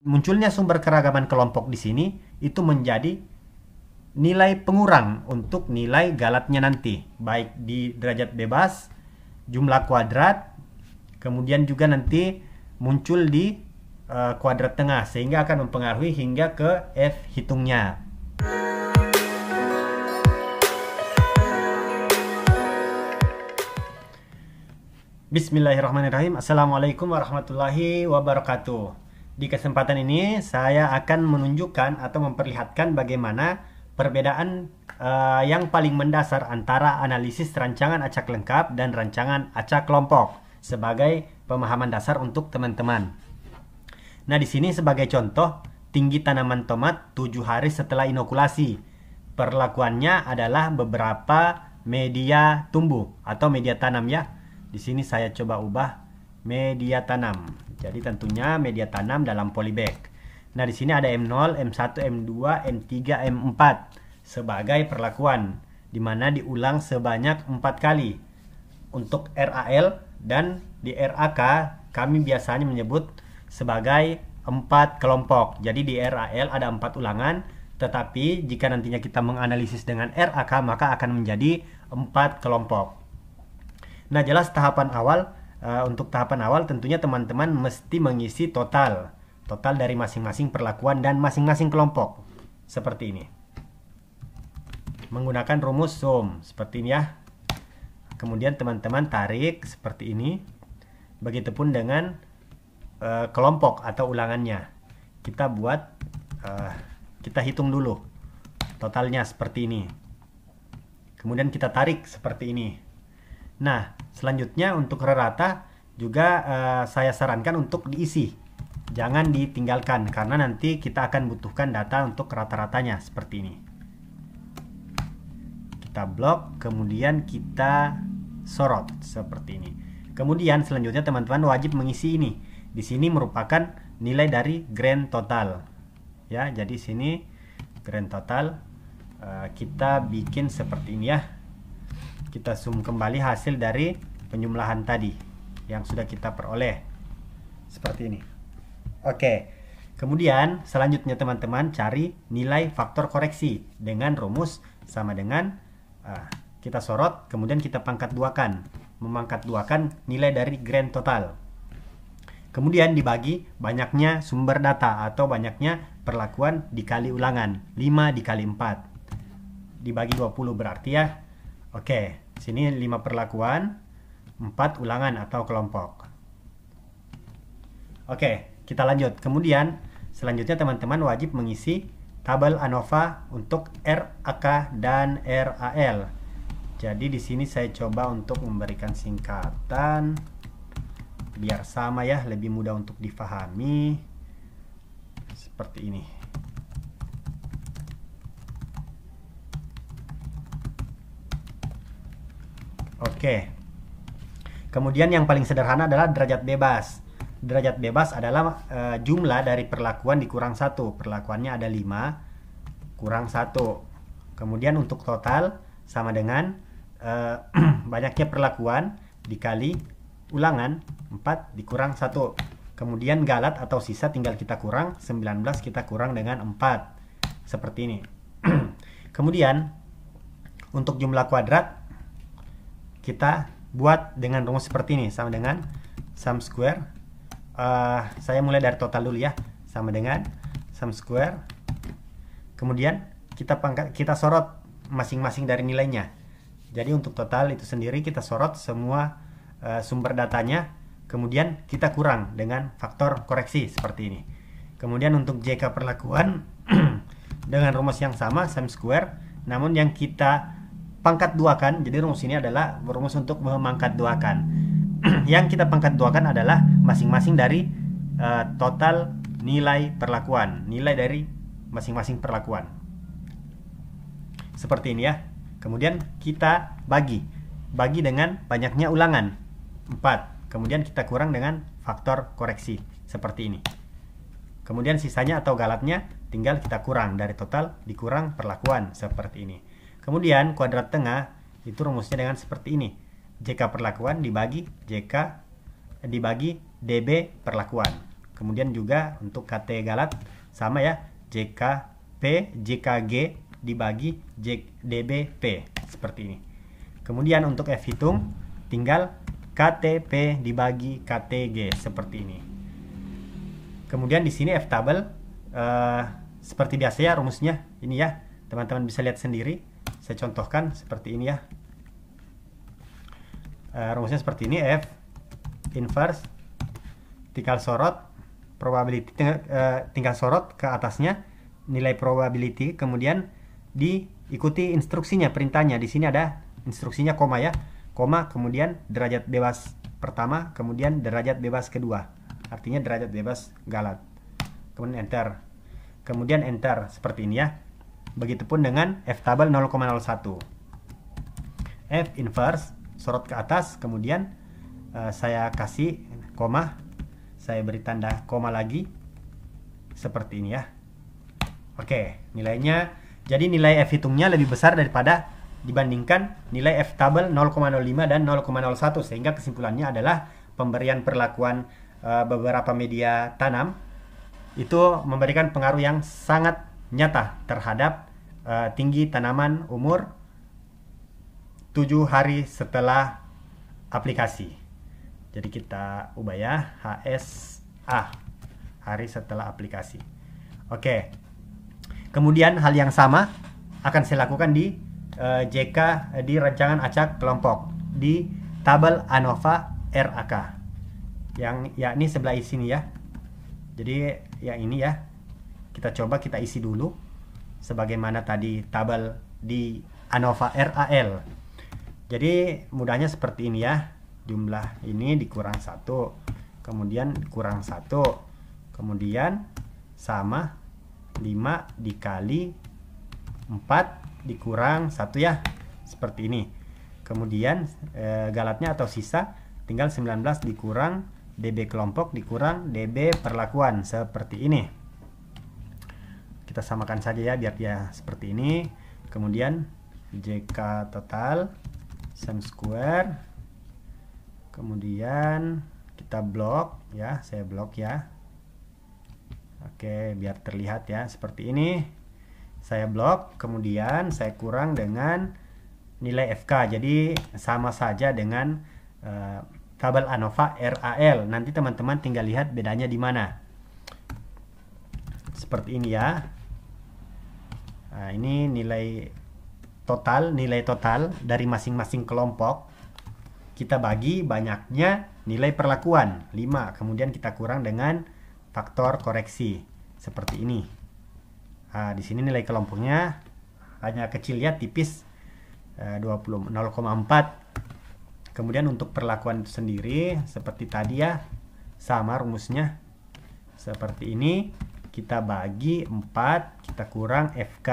munculnya sumber keragaman kelompok di sini itu menjadi nilai pengurang untuk nilai galatnya nanti baik di derajat bebas jumlah kuadrat kemudian juga nanti muncul di uh, kuadrat tengah sehingga akan mempengaruhi hingga ke f hitungnya Bismillahirrahmanirrahim Assalamualaikum warahmatullahi wabarakatuh di kesempatan ini saya akan menunjukkan atau memperlihatkan bagaimana perbedaan uh, yang paling mendasar antara analisis rancangan acak lengkap dan rancangan acak kelompok sebagai pemahaman dasar untuk teman-teman. Nah, di sini sebagai contoh, tinggi tanaman tomat 7 hari setelah inokulasi. Perlakuannya adalah beberapa media tumbuh atau media tanam ya. Di sini saya coba ubah media tanam. Jadi tentunya media tanam dalam polybag. Nah, di sini ada M0, M1, M2, M3, M4 sebagai perlakuan di mana diulang sebanyak empat kali. Untuk RAL dan di RAK kami biasanya menyebut sebagai empat kelompok. Jadi di RAL ada empat ulangan, tetapi jika nantinya kita menganalisis dengan RAK maka akan menjadi empat kelompok. Nah, jelas tahapan awal uh, untuk tahapan awal tentunya teman-teman mesti mengisi total total dari masing-masing perlakuan dan masing-masing kelompok seperti ini menggunakan rumus sum seperti ini ya kemudian teman-teman tarik seperti ini begitupun dengan uh, kelompok atau ulangannya kita buat uh, kita hitung dulu totalnya seperti ini kemudian kita tarik seperti ini Nah, selanjutnya untuk rata-rata juga uh, saya sarankan untuk diisi. Jangan ditinggalkan karena nanti kita akan butuhkan data untuk rata-ratanya seperti ini. Kita blok, kemudian kita sorot seperti ini. Kemudian selanjutnya teman-teman wajib mengisi ini. Di sini merupakan nilai dari grand total. Ya, jadi sini grand total eh, kita bikin seperti ini ya kita zoom kembali hasil dari penjumlahan tadi yang sudah kita peroleh seperti ini oke kemudian selanjutnya teman-teman cari nilai faktor koreksi dengan rumus sama dengan uh, kita sorot kemudian kita pangkat duakan memangkat duakan nilai dari grand total Kemudian dibagi banyaknya sumber data atau banyaknya perlakuan dikali ulangan. 5 dikali 4. Dibagi 20 berarti ya Oke, sini 5 perlakuan, 4 ulangan atau kelompok. Oke, kita lanjut. Kemudian, selanjutnya teman-teman wajib mengisi tabel ANOVA untuk RAK dan RAL. Jadi di sini saya coba untuk memberikan singkatan biar sama ya, lebih mudah untuk difahami. Seperti ini. Oke. Kemudian yang paling sederhana adalah derajat bebas. Derajat bebas adalah e, jumlah dari perlakuan dikurang satu. Perlakuannya ada 5 kurang satu. Kemudian untuk total sama dengan e, banyaknya perlakuan dikali ulangan 4 dikurang satu. Kemudian galat atau sisa tinggal kita kurang 19 kita kurang dengan 4. Seperti ini. Kemudian untuk jumlah kuadrat kita buat dengan rumus seperti ini sama dengan sum square uh, saya mulai dari total dulu ya sama dengan sum square kemudian kita pangkat kita sorot masing-masing dari nilainya jadi untuk total itu sendiri kita sorot semua uh, sumber datanya kemudian kita kurang dengan faktor koreksi seperti ini kemudian untuk JK perlakuan dengan rumus yang sama sum square namun yang kita pangkat dua kan, jadi rumus ini adalah rumus untuk memangkat kan. yang kita pangkat dua kan adalah masing-masing dari uh, total nilai perlakuan nilai dari masing-masing perlakuan seperti ini ya kemudian kita bagi bagi dengan banyaknya ulangan 4 kemudian kita kurang dengan faktor koreksi seperti ini kemudian sisanya atau galatnya tinggal kita kurang dari total dikurang perlakuan seperti ini Kemudian kuadrat tengah itu rumusnya dengan seperti ini. JK perlakuan dibagi JK dibagi DB perlakuan. Kemudian juga untuk KT galat sama ya JKP JKG dibagi P seperti ini. Kemudian untuk F hitung tinggal KTP dibagi KTG seperti ini. Kemudian di sini F tabel uh, seperti biasa ya rumusnya ini ya. Teman-teman bisa lihat sendiri saya contohkan seperti ini ya uh, rumusnya seperti ini F inverse tinggal sorot probability tinggal, uh, tinggal sorot ke atasnya nilai probability kemudian diikuti instruksinya perintahnya di sini ada instruksinya koma ya koma kemudian derajat bebas pertama kemudian derajat bebas kedua artinya derajat bebas galat kemudian enter kemudian enter seperti ini ya Begitupun dengan F tabel 0,01. F inverse, sorot ke atas, kemudian uh, saya kasih koma, saya beri tanda koma lagi, seperti ini ya. Oke, nilainya, jadi nilai F hitungnya lebih besar daripada dibandingkan nilai F tabel 0,05 dan 0,01, sehingga kesimpulannya adalah pemberian perlakuan uh, beberapa media tanam itu memberikan pengaruh yang sangat nyata terhadap uh, tinggi tanaman umur 7 hari setelah aplikasi. Jadi kita ubah ya HSA hari setelah aplikasi. Oke. Kemudian hal yang sama akan saya lakukan di uh, eh, JK eh, di rancangan acak kelompok di tabel ANOVA RAK yang yakni sebelah sini ya. Jadi yang ini ya kita coba kita isi dulu sebagaimana tadi tabel di ANOVA RAL. Jadi mudahnya seperti ini ya. Jumlah ini dikurang satu, kemudian kurang satu, kemudian sama 5 dikali 4 dikurang satu ya, seperti ini. Kemudian e, galatnya atau sisa tinggal 19 dikurang DB kelompok dikurang DB perlakuan seperti ini kita samakan saja ya biar dia seperti ini kemudian JK total sum square kemudian kita blok ya saya blok ya Oke biar terlihat ya seperti ini saya blok kemudian saya kurang dengan nilai FK jadi sama saja dengan uh, tabel ANOVA RAL nanti teman-teman tinggal lihat bedanya di mana seperti ini ya Nah, ini nilai total, nilai total dari masing-masing kelompok kita bagi banyaknya nilai perlakuan 5, kemudian kita kurang dengan faktor koreksi seperti ini. Nah, di sini nilai kelompoknya hanya kecil ya, tipis 20 eh, 0,4. Kemudian untuk perlakuan itu sendiri seperti tadi ya, sama rumusnya seperti ini kita bagi 4 kita kurang FK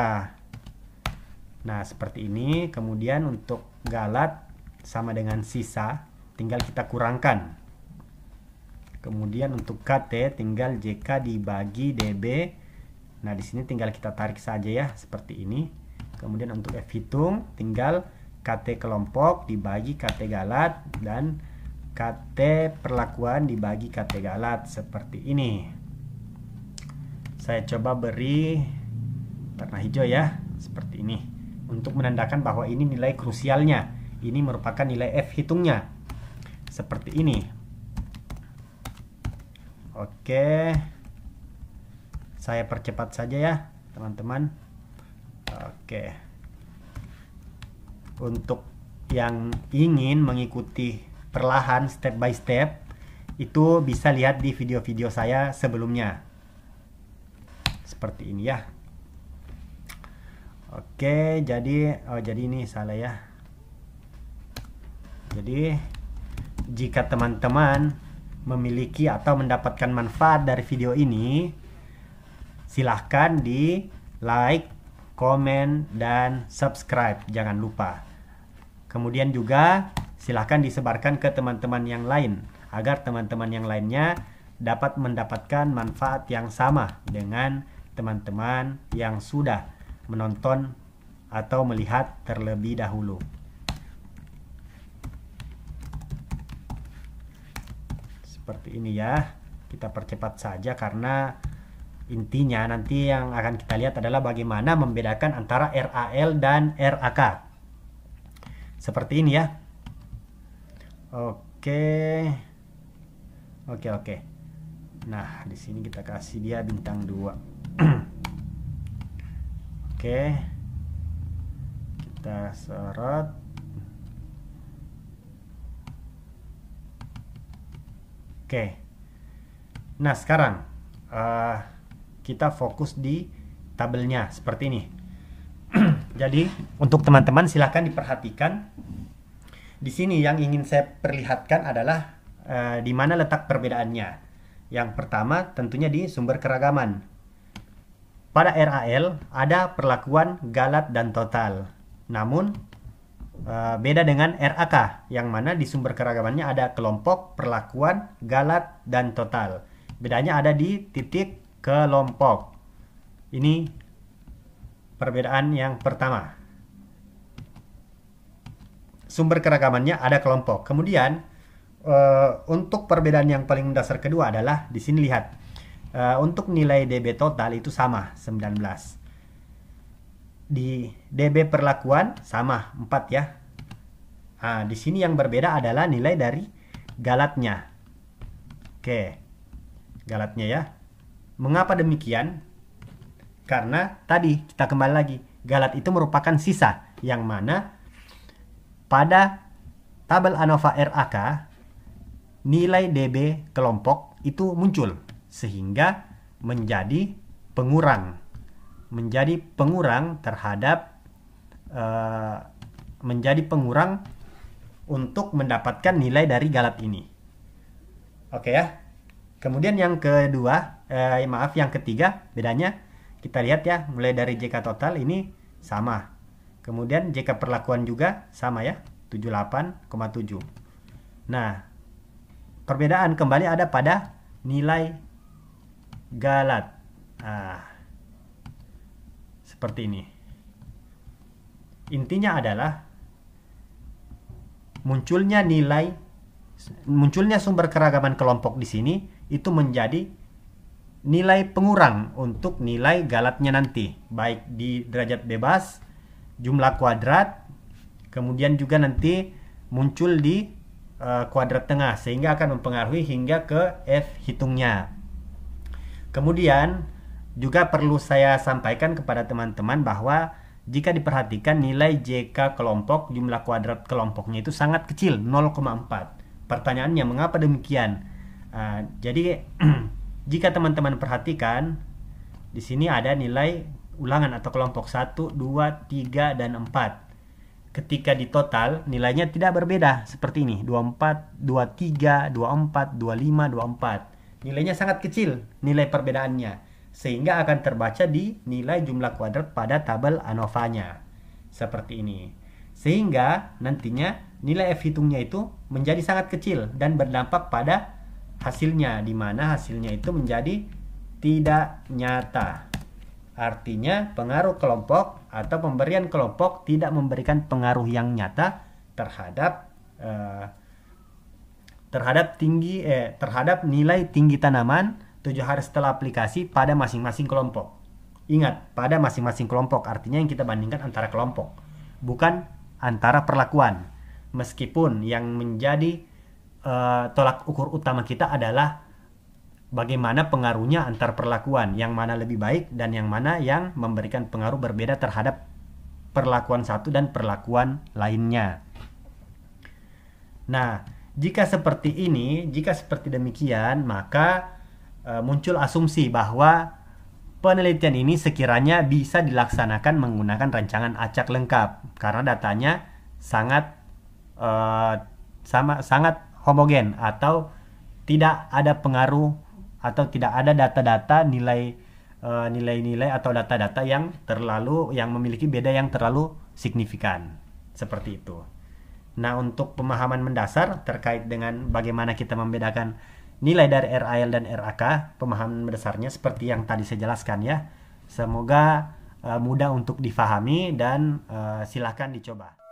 nah seperti ini kemudian untuk galat sama dengan sisa tinggal kita kurangkan kemudian untuk KT tinggal JK dibagi DB nah di sini tinggal kita tarik saja ya seperti ini kemudian untuk F hitung tinggal KT kelompok dibagi KT galat dan KT perlakuan dibagi KT galat seperti ini saya coba beri warna hijau ya seperti ini untuk menandakan bahwa ini nilai krusialnya ini merupakan nilai F hitungnya seperti ini oke saya percepat saja ya teman-teman oke untuk yang ingin mengikuti perlahan step by step itu bisa lihat di video-video saya sebelumnya seperti ini ya oke jadi oh jadi ini salah ya jadi jika teman-teman memiliki atau mendapatkan manfaat dari video ini silahkan di like komen dan subscribe jangan lupa kemudian juga silahkan disebarkan ke teman-teman yang lain agar teman-teman yang lainnya dapat mendapatkan manfaat yang sama dengan teman-teman yang sudah menonton atau melihat terlebih dahulu. Seperti ini ya. Kita percepat saja karena intinya nanti yang akan kita lihat adalah bagaimana membedakan antara RAL dan RAK. Seperti ini ya. Oke. Oke, oke. Nah, di sini kita kasih dia bintang 2 oke kita sorot oke nah sekarang uh, kita fokus di tabelnya seperti ini jadi untuk teman-teman silahkan diperhatikan di sini yang ingin saya perlihatkan adalah uh, di mana letak perbedaannya. Yang pertama tentunya di sumber keragaman. Pada RAL ada perlakuan galat dan total. Namun e, beda dengan RAK yang mana di sumber keragamannya ada kelompok, perlakuan, galat dan total. Bedanya ada di titik kelompok. Ini perbedaan yang pertama. Sumber keragamannya ada kelompok. Kemudian e, untuk perbedaan yang paling mendasar kedua adalah di sini lihat uh, untuk nilai DB total itu sama 19 di DB perlakuan sama 4 ya nah, di sini yang berbeda adalah nilai dari galatnya oke galatnya ya mengapa demikian karena tadi kita kembali lagi galat itu merupakan sisa yang mana pada tabel ANOVA RAK nilai DB kelompok itu muncul sehingga menjadi pengurang menjadi pengurang terhadap uh, menjadi pengurang untuk mendapatkan nilai dari galat ini oke okay, ya kemudian yang kedua eh, maaf yang ketiga bedanya kita lihat ya mulai dari JK total ini sama kemudian JK perlakuan juga sama ya 78,7 nah perbedaan kembali ada pada nilai galat. nah, seperti ini. Intinya adalah munculnya nilai, munculnya sumber keragaman kelompok di sini itu menjadi nilai pengurang untuk nilai galatnya nanti, baik di derajat bebas, jumlah kuadrat, kemudian juga nanti muncul di uh, kuadrat tengah sehingga akan mempengaruhi hingga ke f hitungnya. Kemudian juga perlu saya sampaikan kepada teman-teman bahwa jika diperhatikan nilai JK kelompok jumlah kuadrat kelompoknya itu sangat kecil 0,4. Pertanyaannya mengapa demikian? Uh, jadi jika teman-teman perhatikan di sini ada nilai ulangan atau kelompok 1, 2, 3 dan 4 ketika di total nilainya tidak berbeda seperti ini 24 23 24 25 24 nilainya sangat kecil nilai perbedaannya sehingga akan terbaca di nilai jumlah kuadrat pada tabel ANOVA-nya seperti ini sehingga nantinya nilai F hitungnya itu menjadi sangat kecil dan berdampak pada hasilnya di mana hasilnya itu menjadi tidak nyata artinya pengaruh kelompok atau pemberian kelompok tidak memberikan pengaruh yang nyata terhadap uh, terhadap tinggi eh, terhadap nilai tinggi tanaman tujuh hari setelah aplikasi pada masing-masing kelompok. Ingat, pada masing-masing kelompok artinya yang kita bandingkan antara kelompok, bukan antara perlakuan. Meskipun yang menjadi uh, tolak ukur utama kita adalah bagaimana pengaruhnya antar perlakuan, yang mana lebih baik dan yang mana yang memberikan pengaruh berbeda terhadap perlakuan satu dan perlakuan lainnya. Nah, jika seperti ini, jika seperti demikian, maka e, muncul asumsi bahwa penelitian ini sekiranya bisa dilaksanakan menggunakan rancangan acak lengkap karena datanya sangat e, sama sangat homogen atau tidak ada pengaruh atau tidak ada data-data nilai e, nilai-nilai atau data-data yang terlalu yang memiliki beda yang terlalu signifikan seperti itu. Nah, untuk pemahaman mendasar terkait dengan bagaimana kita membedakan nilai dari RAL dan RAK, pemahaman mendasarnya seperti yang tadi saya jelaskan ya. Semoga uh, mudah untuk difahami dan uh, eh, silahkan dicoba.